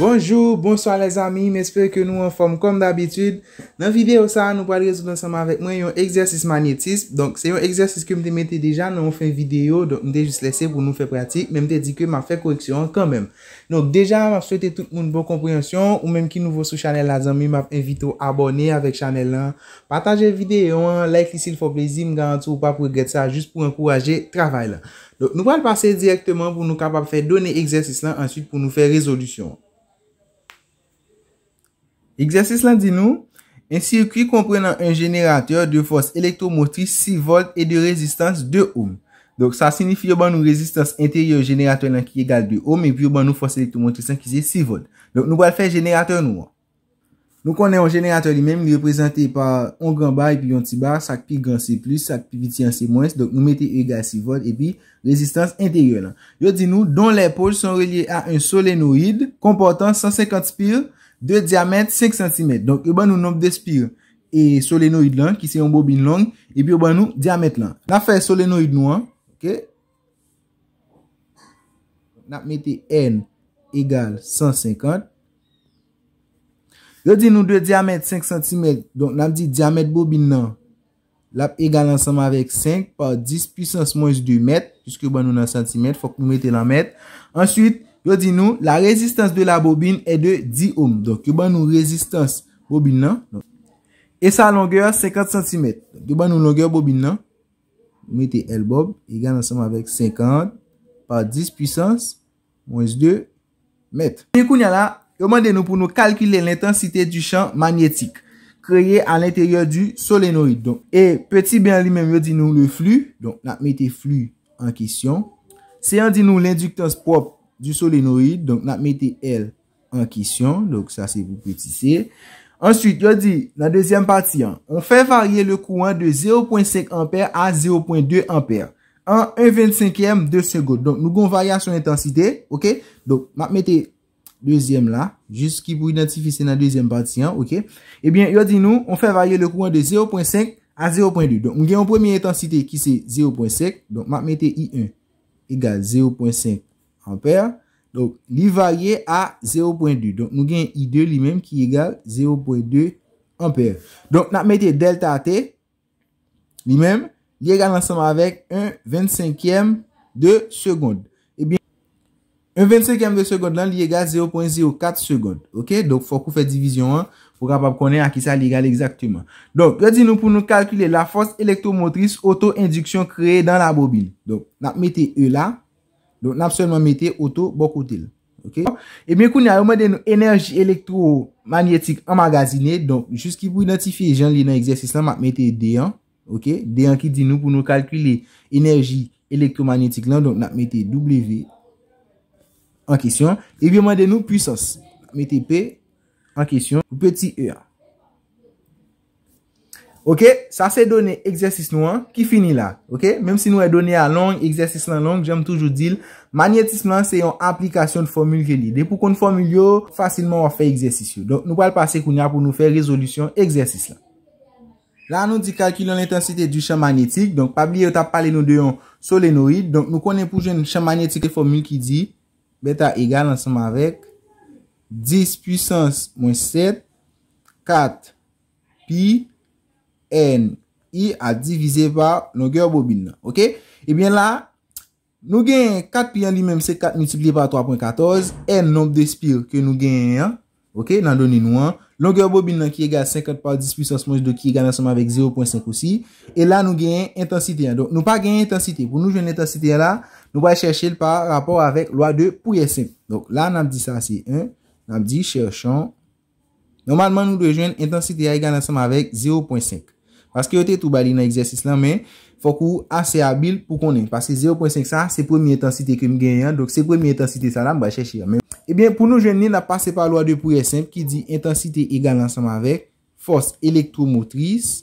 Bonjour, bonsoir les amis, m'espère que nous en forme comme d'habitude. Dans la vidéo ça, nous allons résoudre ensemble avec moi un exercice magnétiste. Donc c'est un exercice que je m'étais déjà, nous avons fait une vidéo, donc je l'ai juste laissé pour nous faire pratiquer, mais je t'ai dit que je m'avais fait correction quand même. Donc déjà, je vous souhaite toute mon bonne compréhension, ou même qui nous voit sur la chaîne, je m'avais invité à vous abonner à la chaîne, partager la vidéo, like si il vous plaît, je vous garantis que vous ne le regrettez pas, juste pour encourager le travail. Donc nous allons passer directement pour nous faire donner l'exercice, ensuite pour nous faire résolution. Eksersis lan di nou, en sirkwi komprenan en jenerateur de fos elektromotris 6V e de rezistans 2Ω. Donk sa sinifi yo ban nou rezistans interior jenerateur lan ki egal 2Ω, men pi yo ban nou fos elektromotrisan ki zi 6V. Donk nou bal fè jenerateur nou an. Donk on en yon jenerateur li men, yon reprezenti par 1 gamba epi yon tibar, sak pi gansi plus, sak pi vitiansi mwens, donk nou meti egal 6V, epi rezistans interior lan. Yo di nou, donk lèpouj son reliye a en solenoid komportant 150 spire 2 diametre, 5 cm. Donk, yo ban nou nop de spire. E solenoid lan, ki se yon bobine long. E pi yo ban nou, diametre lan. La fè solenoid nou an. Ok. Nap mette N, egal 150. Yo di nou 2 diametre, 5 cm. Donk, nam di diametre bobine nan. Lap egal ansama avèk 5, pa 10, puissance mounj 2 mètre. Piske yo ban nou nan cm, fòk mou mette lan mètre. Ansyut, Yo di nou la rezistans de la bobine e de 10 ohm. Donk yo ban nou rezistans bobine nan. E sa longue 50 cm. Yo ban nou longue bobine nan. Meti L bob. Egan ansam avek 50. Par 10 pwisans. Mwenj 2 m. Mwenj kou nye la. Yo ban di nou pou nou kalkile l'intensite du chan magnetik. Kreye an l'interye du solenoid. Donk e peti ben li men yo di nou le flu. Donk la meti flu an kisyon. Se yon di nou l'induktans prop. Du solenoid. Donk, nap mette L an kisyon. Donk, sa se pou pwetise. Ansyout, yo di, nan dezyem pati an. On fè varye le kouan de 0.5 ampere a 0.2 ampere. An 1.25 m de segote. Donk, nou gon varye an son intensite. Ok? Donk, map mette dezyem la. Jus ki pou identifise nan dezyem pati an. Ok? Ebyen, yo di nou, on fè varye le kouan de 0.5 a 0.2. Donk, mwen gen yon premiye intensite ki se 0.5. Donk, map mette I1 egal 0.5. Ampèr. Donc, li varye a 0.2. Donc, nou gen I2 li menm ki egal 0.2 ampèr. Donc, nan mette delta T. Li menm. Li egal ansama avèk 1 25èm de seconde. Ebyen, 1 25èm de seconde lan li egal 0.04 seconde. Ok. Donc, fòkou fè division an. Fòk apap konen an ki sa li egal exaktouman. Donc, gèdino pou nou kalkule la fòs elektromotris autoindiksyon kreye dan la bobine. Donc, nan mette E la. Don, nap sèlman mette oto bokotil, ok? Ebyen koun ya, yon mwen den nou enerji elektromagnetik amagazine, don, jous ki pou identifiye jan li nan egzersis lan, map mette D1, ok? D1 ki di nou pou nou kalkule enerji elektromagnetik lan, don, nap mette W en kisyon. Ebyen mwen den nou pwisos, map mette P en kisyon, pou peti E a. Ok, sa se done eksersis nou an, ki fini la. Ok, menm si nou e done a long, eksersis lan long, jem toujou dil. Magnetism lan, se yon aplikasyon fomul geni. Depou kon fomul yo, fasilman wafen eksersis yo. Don, nou pal pase koun ya pou nou fe rezolusyon eksersis lan. La, nou di kalkylo l'intensite du chan magnitik. Don, pabli yo ta pale nou deyon solenoid. Don, nou konen pou jen chan magnitik e fomul ki di. Beta egal ansanman vek. 10 puissance mwen 7. 4 pi. 5 pi. N, i a divize pa nou gen yon bobin nan. Ok. Ebyen eh la, nou gen 4 pi an li menm se 4 multipli pa 3.14. N, nop de spire ke nou gen 1. Ok. Nan doni nou 1. Nou gen yon bobin nan ki egal 50 pa 10 pi sa smouche do ki egal nan soma vek 0.5 osi. E la nou gen intensite. Nou pa gen intensite. Pou nou gen intensite la, nou pa cheche l pa rapor avek lwa 2 pou yon 5. Donc la nan di sa se 1. Nan di chechon. Normalman nou de jwen intensite a egal nan soma vek 0.5. Paske yo te tou bali nan eksersis lan men, fokou ase abil pou konen. Paske 0.5 sa, se premi etansite kem genyen. Dok se premi etansite sa la, mba cheshi ya men. Ebyen, pou nou jen nen a pase pa lwa de pouye semp ki di etansite egal ansanman vek, fos elektromotris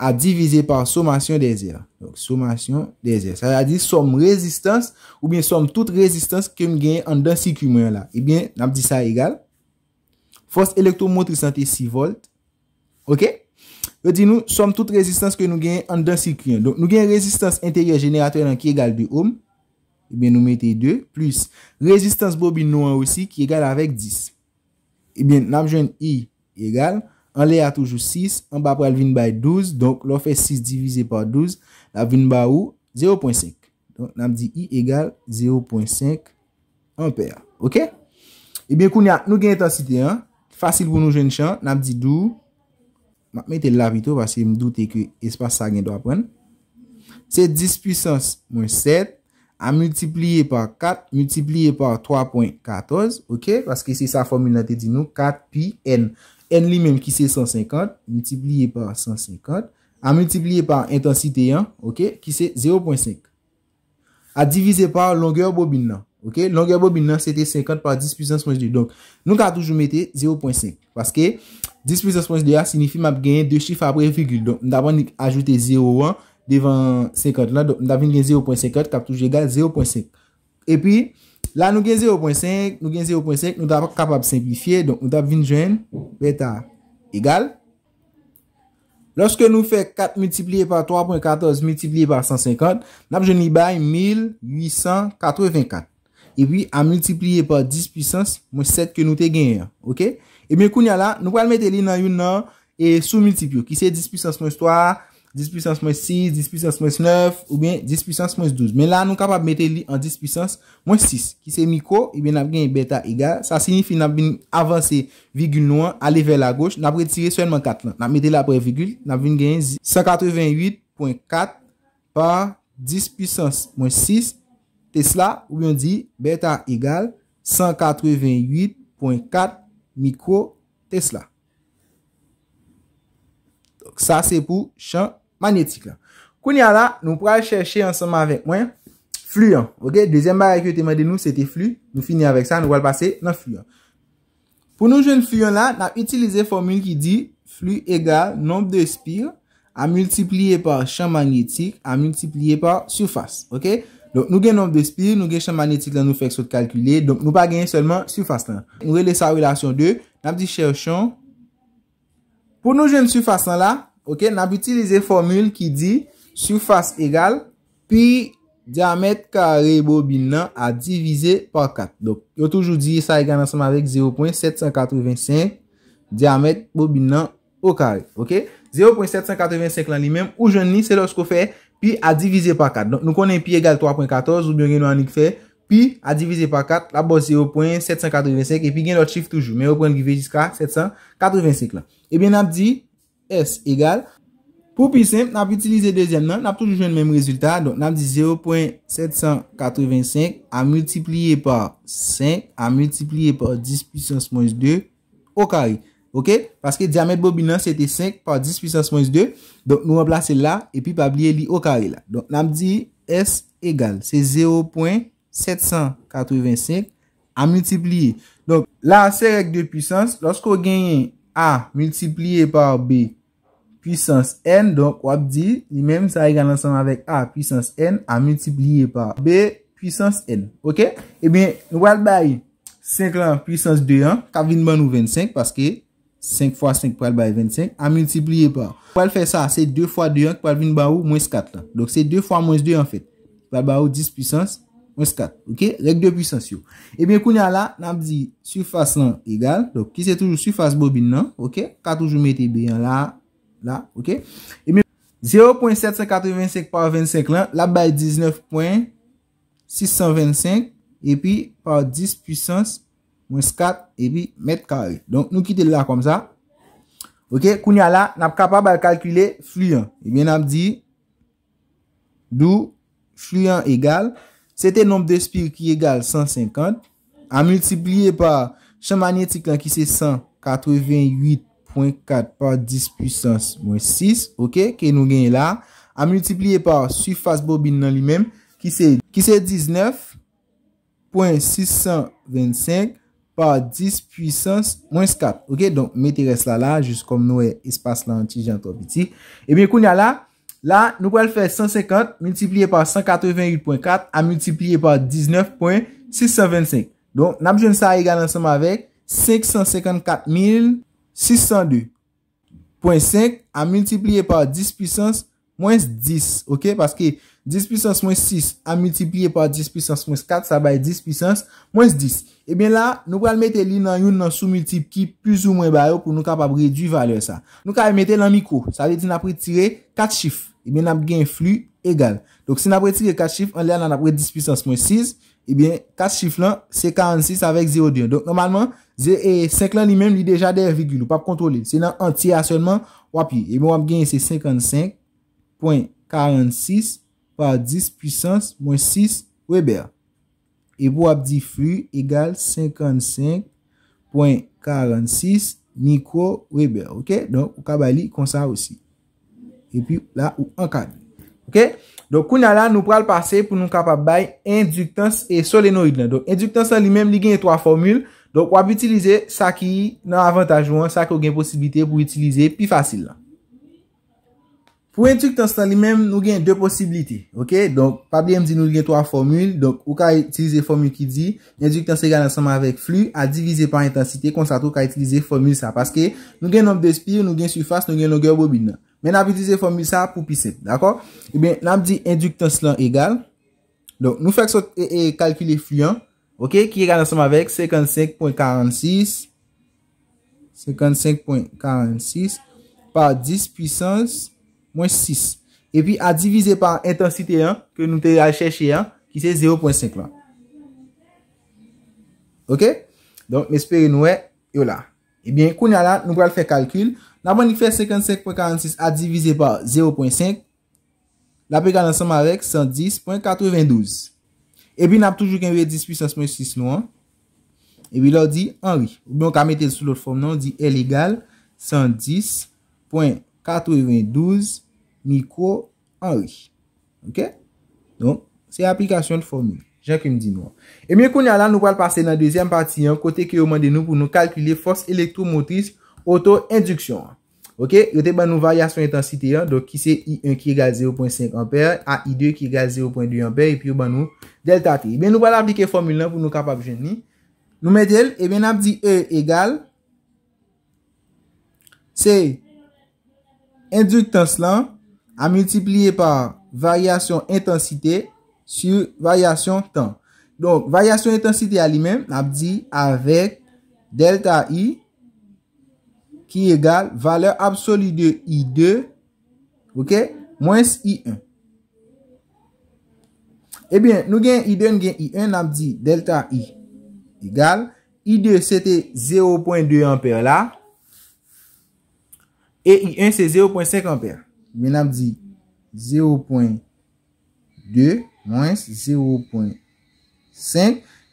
a divize par somasyon de 0. Donc, somasyon de 0. Sa la di som rezistans ou bien som tout rezistans kem genyen an dan si kumwen la. Ebyen, nam di sa egal. Fos elektromotris nan te 6 volt. Ok? Ve di nou, som tout rezistans ke nou genye an 2 sirkrian. Don nou genye rezistans interior generator nan ki egal bi om. Ebyen eh nou mette 2 plus rezistans bobin nou an ou si ki egal avek 10. Ebyen eh nam jenye i egal. An le a toujou 6. An ba pral vin bay 12. Don lò fe 6 divize pa 12. La vin bay ou 0.5. Don nam di i egal 0.5 ampere. Ok? Ebyen eh kounya, nou genye to siti an. Fasil vou nou jenye chan. Nam di 12. Mat mette la vito paske m doute ke espas sa gen do apwen. Se 10 puissance mwen 7, a multipliye par 4, multipliye par 3.14, ok? Paske se sa formule natte di nou, 4 pi n. N li menm ki se 150, multipliye par 150, a multipliye par intensite 1, ok? Ki se 0.5. A divize par longwe bobin nan, ok? Longwe bobin nan, se te 50 par 10 puissance mwen 2. Donk, nou ka toujou mette 0.5. Paske... 10 plus 6.2 a, signifi map genye 2 chif apre virgule. Don, nou daban ni ajoute 0 ou 1 devan se kote la. Don, nou daban genye 0.5, kap touche egal 0.5. Epi, la nou genye 0.5, nou genye 0.5, nou daban kap ap simplifiye. Don, nou daban vin jwen, beta, egal. Lorske nou fe 4 multipliye pa 3.14, multipliye pa 150, nap jwen li baye 1884. epi a multipliye pa 10 pwisans mwen 7 ke nou te genye. Ok? Ebyen kounya eh la, nou pal mette li nan yon nan e sou multipliou. Ki se 10 pwisans mwen 3, 10 pwisans mwen 6, 10 pwisans mwen 9, oubyen 10 pwisans mwen 12. Men la nou kapap mette li an 10 pwisans mwen 6. Ki se miko, ebyen ap genye beta egal. Sa sinifi nan bin avanse virgul nouan, aleve la goch, nan ap retire swenman 4 nan. Nan mette la pre virgul, nan bin genye 188.4 pa 10 pwisans mwen 6 Tesla, où on dit bêta égale 188.4 micro Tesla. Donc ça c'est pour champ magnétique là. a là, nous pourrons chercher ensemble avec moi fluent. OK, deuxième barre que demandé nous c'était flux. Nous finissons avec ça, nous allons passer dans fluent. Pour nous jouer fluent là, nous a utilisé formule qui dit flux égale nombre de spires à multiplier par champ magnétique à multiplier par surface. OK Nou gen noum de spi, nou gen chan manetik lan nou fek sou de kalkule. Nou pa gen yon selman, soufas lan. Nou rele sa ou relasyon 2. Nap di cherchon. Pou nou jen soufas lan la, nap utilize formule ki di, soufas egal, pi diamet kare bobin nan a divize par 4. Yo toujou di sa egal nan seman vek 0.785 diamet bobin nan o kare. 0.785 lan li menm ou jen li se lo sko fek, pi a divize pa 4. Don nou konen pi egal 3.14, oubyon gen nou anik fe. Pi a divize pa 4, la bon 0.785, epi gen lot chif toujou, men ou pren li vejiska 785 la. Ebyen ap di S egal. Pou pi simple, nap utilize dezyen nan, nap toujou jwen mwen mwen rezultat. Don nap di 0.785 a multipliye pa 5, a multipliye pa 10 puissance mouns 2, okari. ok, parce que diamètre bobinant c'était 5 par 10 puissance moins 2, donc nous remplacez là, et puis pabliez li au carré là donc nam dit S égale c'est 0.785 a multiplié donc là c'est avec 2 puissance lorsqu'on gagne A multiplié par B puissance N, donc wap dit ni même ça égale ensemble avec A puissance N a multiplié par B puissance N, ok, et eh bien nous valbaye 5 là puissance 2 1, kabine ban ou 25 parce que 5 x 5 pou al bay 25, a multipliye pou al. Pou al fè sa, se 2 x 2 an, pou al vin ba ou, mwes 4 lan. Donc se 2 x mwes 2 an fèt. Ba al ba ou, 10 pwisans, mwes 4. Ok? Rèk 2 pwisans yo. Ebyen kou nyan la, nan ap di, su fas lan, egal. Donc ki se toujou, su fas bobine nan. Ok? Katoujou mette beyan la. La. Ok? Ebyen, 0.785 par 25 lan, la bay 19.625, epi, par 10 pwisans, mwes 4. mouns 4, epi met kare. Donk nou kite la kom sa. Ok, kounya la, nap kapab al kalkile fluyen. Ebyen ap di, dou, fluyen egal, sete nombe de spire ki egal 150, a multipliye par, chan manetik lan ki se 188.4 par 10 puissance mouns 6, ok, ke nou gen la, a multipliye par su fase bobine nan li men, ki se 19.625, 10 puissance moins 4. Ok, donc mettez cela là, juste comme nous, espace là, trop petit. Et eh bien, qu'on y a là, là, nous allons faire 150 multiplié par 188.4 à multiplier par 19.625. Donc, nous avons ça égal ensemble avec 554 602.5 à multiplier par 10 puissance moins 10. Ok, parce que 10 puissance mouns 6 a multipliye pa 10 puissance mouns 4, sa bay 10 puissance mouns 10. Ebyen eh la, nou pral mette li nan yon nan sou multipli plus ou moun bayo pou nou kap ap reduy value sa. Nou kal mette lan mikro, sa li di napri tire 4 chif, ebyen eh ap gen flu egale. Donc si napri tire 4 chif, an lè nan napri 10 puissance mouns 6, ebyen 4 chif lan, se 46 avèk 0,2. Donc normalman, 5 lan li men, li deja der virgule, ou pap kontrole, se lan an tire asèlman, wap yi, ebyen wap gen se 55,46 mouns. Par 10 pwisans mwen 6 weber. E pou ap difu egal 55.46 niko weber. Ok. Donk ou kaba li konsa osi. E pi la ou ankan. Ok. Donk kou nala nou pral pase pou nou kaba bay induktans e solenoid nan. Donk induktans an li menm li gen yon 3 formule. Donk wap itilize sa ki nan avantaj wan. Sa ki ou gen posibite pou itilize pi fasil nan. nou gen 2 posibilite ok, donk, pabli m di nou gen 3 formule donk, ou ka itilize formule ki di induk ton slan egal ansama vek flu a divize par intensite, konsato ka itilize formule sa, paske nou gen nop de spi nou gen sufas, nou gen nop ge bobin men ap itilize formule sa pou pi 7, dako e ben, nam di induk ton slan egal donk, nou fek so e kalkile fluyan, ok, ki egal ansama vek 55.46 55.46 par 10 puissance Mwen 6. E pi a divize par intensite yon. Ke nou te re a chèche yon. Ki se 0.5 la. Ok. Donk mespere nou e. Yo la. E bin koun ya la. Nou kwa l fè kalkul. Na mwen li fè 55.46 a divize par 0.5. La pe gane ansan ma rek 110.92. E bin ap toujou ken ve 10.6 nou an. E bin lor di 1. Mwen ka mette sou l ot form nou. Di L egal 110.96. 4,12 mikro anri. Ok? Donc, c'est l'application de formule. Jeanne qui me dit non. Et mieux qu'on y a là, nous allons passer dans la deuxième partie. Côté qui est au moment de nous pour nous calculer force électromotrice auto-induction. Ok? Je t'ai bannou variation intensité. Donc, qui c'est I1 qui égale 0.5 ampère à I2 qui égale 0.2 ampère. Et puis, je bannou delta T. Et eh bien, nous allons appliquer la formule pour nous caper aujourd'hui. Nous mettons L. Et eh bien, nous avons dit E égale C1. Induktans lan a multipliye par varyasyon intensite sur varyasyon tan. Donk, varyasyon intensite a li men, nabdi, avek delta I ki egal valeur absoli de I2, ok, mwens I1. Ebyen, eh nou gen I2, nou gen I1, nabdi, delta I egal I2, se te 0.2 ampere la. E yon 1 se 0.5 ampere. Men ap di 0.2 mounse 0.5.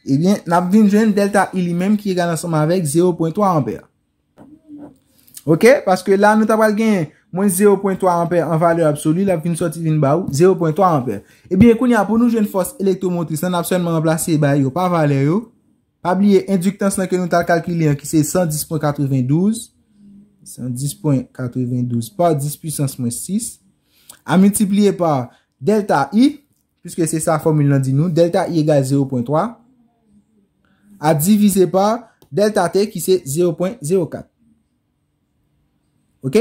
E bien, nap di nou jwen delta ili menm ki egalan soma vek 0.3 ampere. Ok? Paske la nou tabal gen mounse 0.3 ampere an valeur absolu. Lap di nou soti vin ba ou 0.3 ampere. E bien, kon ya pou nou jwen fos elektromotris nan ap son man plasye ba yo pa valeur yo. A blye induktans lan ke nou tal kalkile an ki se 110.92 mounse. 110.92 par 10 puissance moins 6 a multiplié par delta i puisque c'est sa formule nan di nou delta i égale 0.3 a divisé par delta t ki c'est 0.04 Ok?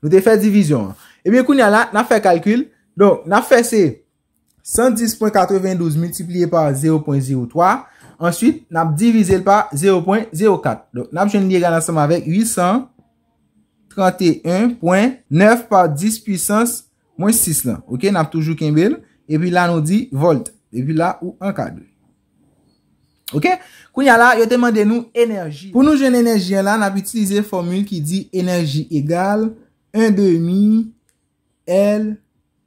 Nou te fè division Ebyen kou ni ala, nan fè kalkül nan fè se 110.92 multiplié par 0.03 answit nan divisé par 0.04 nan jen liye gan ansèm avèk 800 31.9 par 10 puissance mwen 6 lan. Ok, nap toujou kembel. E pi la nou di volt. E pi la ou anka 2. Ok, kounya la yo temande nou enerji. Pou nou jen enerji lan, nap itilize formule ki di enerji egal 1, 2, mi, l,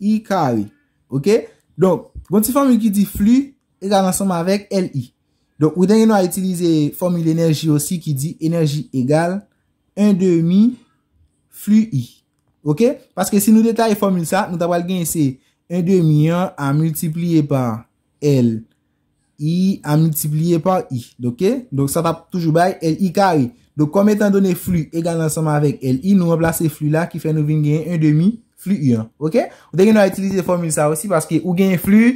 i, kari. Ok, donk, bon ti formule ki di flu egal ansama vek l, i. Donk, ou denk nou a itilize formule enerji osi ki di enerji egal 1, 2, mi, flu i. Ok? Paske si nou detay e formule sa, nou tabal genye se 1,5 a multipliye par L i a multipliye par i. Ok? Donk sa tab toujou bay, L i kari. Donk kom etan donne flu egal ansama avek L i, nou mwen plase flu la ki fe nou ven genye 1,5 flu i an. Ok? Ou denge nou a itilize formule sa osi paske ou genye flu,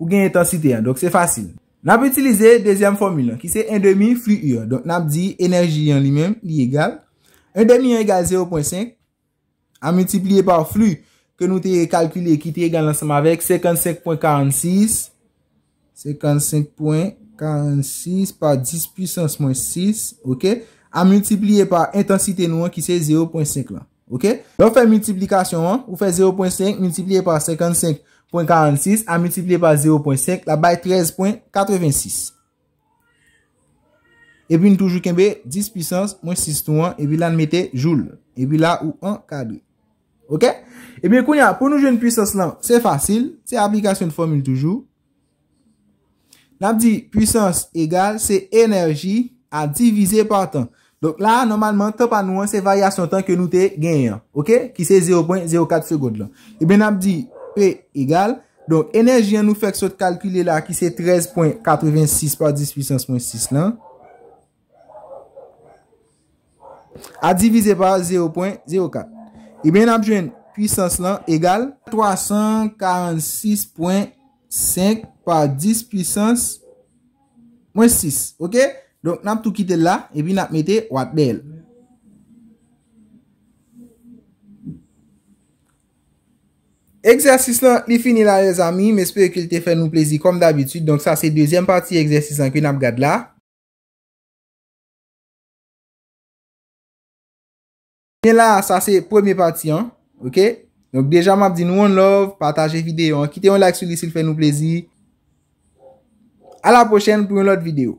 ou genye tensite an. Donk se fasil. Nan ap itilize dezyam formule an, ki se 1,5 flu i an. Donk nan ap di enerji an li men li egal 1 demi 1 egal 0.5 a multipliye par flu ke nou te kalkile ki te egal lansam avek 55.46. 55.46 par 10 puissance moun 6. Ok. A multipliye par intensite nou an ki se 0.5 la. Ok. Nou fe multiplikasyon an. Ou fe 0.5 multipliye par 55.46 a multipliye par 0.5 la bay 13.86. Ebi nou toujou kenbe 10 pwisans moun 6 ton 1 ebi lan mette joule. Ebi la ou 1 k 2. Ok? Ebi koun ya pou nou joun pwisans lan se fasil se aplikasyon fomil toujou. Nap di pwisans egal se enerji a divize partan. Donk la normalman top anou an se varya son tan ke nou te genyan. Ok? Ki se 0.04 segod lan. Ebi nap di p egal. Donk enerji an nou fek se kalkile la ki se 13.86 partan 10 pwisans moun 6 ton 1. A divize pa 0.04 Ibe nan ap jwen Pwisans lan egale 346.5 Pa 10 pwisans Mwen 6 Ok Donk nan ap tou kite la Ibi nan ap mette wat bel Eksersis lan li fini la Mespe ekil te fè nou plezi Konm d'abitud Donk sa se dezyen pati eksersis lan Ibe nan ap gad la Mwen la, sa se premye pati an. Ok? Donk deja map di nou an love. Pataje videyo an. Kite an like sou li sil fè nou plezi. A la pochen pou yon lot videyo.